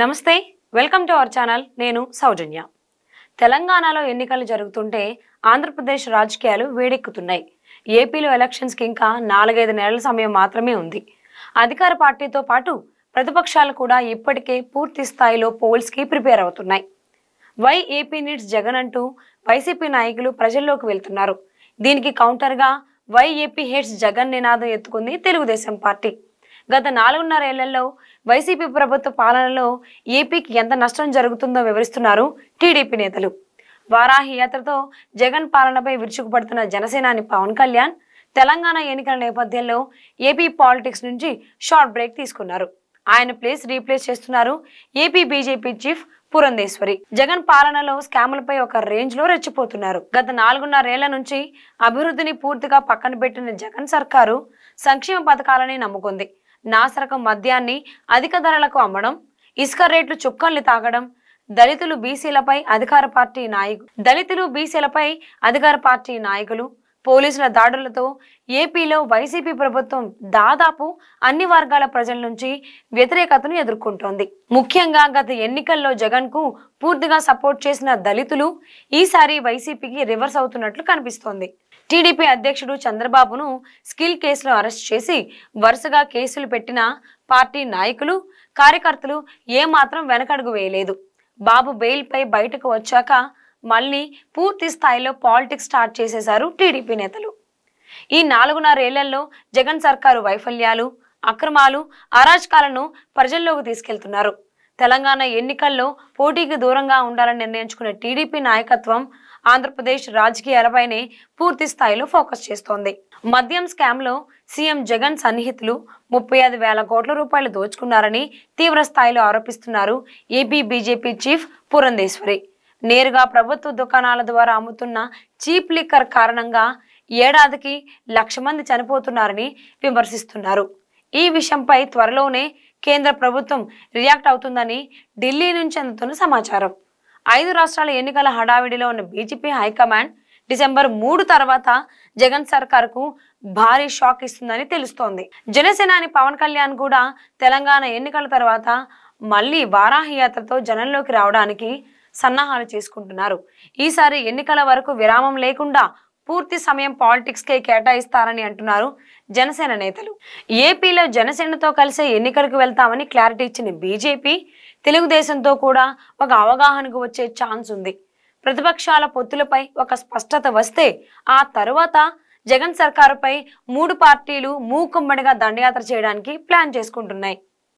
నమస్తే welcome to our channel నేను సౌజన్య తెలంగాణలో ఎన్నికలు జరుగుతుంటే ఆంధ్రప్రదేశ్ రాజకీయాలు వేడెక్కుతున్నాయి ఏపీలో ఎలక్షన్స్కి ఇంకా నాలుగైదు నెలల సమయం మాత్రమే ఉంది అధికార పార్టీతో పాటు ప్రతిపక్షాలు కూడా ఇప్పటికే పూర్తి స్థాయిలో పోల్స్కి ప్రిపేర్ అవుతున్నాయి వై ఏపీ నీడ్స్ జగన్ అంటూ వైసీపీ నాయకులు ప్రజల్లోకి వెళ్తున్నారు దీనికి కౌంటర్గా వైఏపీ హెడ్స్ జగన్ నినాదం ఎత్తుకుంది తెలుగుదేశం పార్టీ గత నాలుగున్నరేళ్లలో వైసీపీ ప్రభుత్వ పాలనలో ఏపీకి ఎంత నష్టం జరుగుతుందో వివరిస్తున్నారు టీడీపీ నేతలు వారాహి యాత్రతో జగన్ పాలనపై విరుచుకుపడుతున్న జనసేనాని పవన్ కళ్యాణ్ తెలంగాణ ఎన్నికల నేపథ్యంలో ఏపీ పాలిటిక్స్ నుంచి షార్ట్ బ్రేక్ తీసుకున్నారు ఆయన ప్లేస్ రీప్లేస్ చేస్తున్నారు AP BJP chief Purandeswari Jagan పాలనలో స్కాములపై ఒక రేంజ్ లో రెచ్చిపోతున్నారు గత నాలుగున్నరేళ్ల నుంచి అభివృద్ధిని పూర్తిగా పక్కన పెట్టిన జగన్ సర్కారు సంక్షేమ పథకాలని నమ్ముకుంది నాసరకం మద్యాన్ని అధిక ధరలకు అమ్మడం ఇసుక రేట్లు చుక్కల్ని తాగడం దళితులు బీసీలపై అధికార పార్టీ నాయకు దళితులు బీసీలపై అధికార పార్టీ నాయకులు పోలీసుల దాడులతో ఏపీలో వైసీపీ ప్రభుత్వం దాదాపు అన్ని వర్గాల ప్రజల నుంచి వ్యతిరేకతను ఎదుర్కొంటోంది ముఖ్యంగా గత ఎన్నికల్లో జగన్ కు పూర్తిగా సపోర్ట్ చేసిన దళితులు ఈసారి వైసీపీకి రివర్స్ అవుతున్నట్లు కనిపిస్తోంది టీడీపీ అధ్యక్షుడు చంద్రబాబును స్కిల్ కేసులో అరెస్ట్ చేసి వరుసగా కేసులు పెట్టిన పార్టీ నాయకులు కార్యకర్తలు ఏమాత్రం వెనకడుగు వేయలేదు బాబు బెయిల్పై బయటకు వచ్చాక మళ్ళీ పూర్తి స్థాయిలో పాలిటిక్స్ స్టార్ట్ చేసేశారు టీడీపీ నేతలు ఈ నాలుగున్నరేళ్లలో జగన్ సర్కారు వైఫల్యాలు అక్రమాలు అరాచకాలను ప్రజల్లోకి తీసుకెళ్తున్నారు తెలంగాణ ఎన్నికల్లో పోటీకి దూరంగా ఉండాలని నిర్ణయించుకున్న టీడీపీ నాయకత్వం ఆంధ్రప్రదేశ్ రాజకీయాలపైనే పూర్తి స్థాయిలో ఫోకస్ చేస్తోంది మద్యం స్కామ్లో సీఎం జగన్ సన్నిహితులు ముప్పై ఐదు వేల కోట్ల రూపాయలు దోచుకున్నారని తీవ్ర స్థాయిలో ఆరోపిస్తున్నారు ఏపీ బీజేపీ చీఫ్ పురంధేశ్వరి నేరుగా ప్రభుత్వ దుకాణాల ద్వారా అమ్ముతున్న చీప్ లిక్కర్ కారణంగా ఏడాదికి లక్ష మంది చనిపోతున్నారని విమర్శిస్తున్నారు ఈ విషయంపై త్వరలోనే కేంద్ర ప్రభుత్వం రియాక్ట్ అవుతుందని ఢిల్లీ నుంచి అందుతున్న సమాచారం ఐదు రాష్ట్రాల ఎన్నికల హడావిడిలో ఉన్న బీజేపీ హైకమాండ్ డిసెంబర్ మూడు తర్వాత జగన్ సర్కార్కు భారీ షాక్ ఇస్తుందని తెలుస్తోంది జనసేనాని పవన్ కళ్యాణ్ కూడా తెలంగాణ ఎన్నికల తర్వాత మళ్ళీ వారాహి యాత్రతో జనంలోకి రావడానికి సన్నాహాలు చేసుకుంటున్నారు ఈసారి ఎన్నికల వరకు విరామం లేకుండా పూర్తి సమయం పాలిటిక్స్ కే కేటాయిస్తారని అంటున్నారు జనసేన నేతలు ఏపీలో జనసేనతో కలిసే ఎన్నికలకు వెళ్తామని క్లారిటీ ఇచ్చిన బీజేపీ తెలుగుదేశంతో కూడా ఒక అవగాహనకు వచ్చే ఛాన్స్ ఉంది ప్రతిపక్షాల పొత్తులపై ఒక స్పష్టత వస్తే ఆ తరువాత జగన్ సర్కారుపై మూడు పార్టీలు మూకుమ్మడిగా దండయాత్ర చేయడానికి ప్లాన్ చేసుకుంటున్నాయి